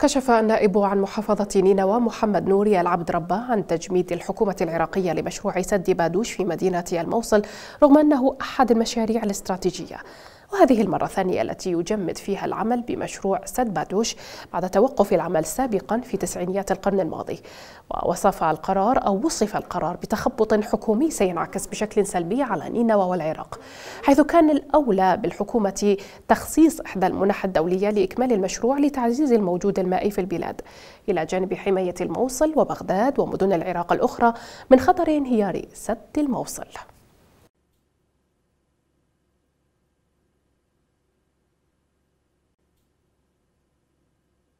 كشف النائب عن محافظة نينوى محمد نوري العبد ربة عن تجميد الحكومة العراقية لمشروع سد بادوش في مدينة الموصل رغم أنه أحد المشاريع الاستراتيجية وهذه المرة الثانية التي يجمد فيها العمل بمشروع سد بادوش بعد توقف العمل سابقا في تسعينيات القرن الماضي ووصف القرار أو وصف القرار بتخبط حكومي سينعكس بشكل سلبي على نينوى والعراق حيث كان الأولى بالحكومة تخصيص إحدى المنح الدولية لإكمال المشروع لتعزيز الموجود المائي في البلاد إلى جانب حماية الموصل وبغداد ومدن العراق الأخرى من خطر انهيار سد الموصل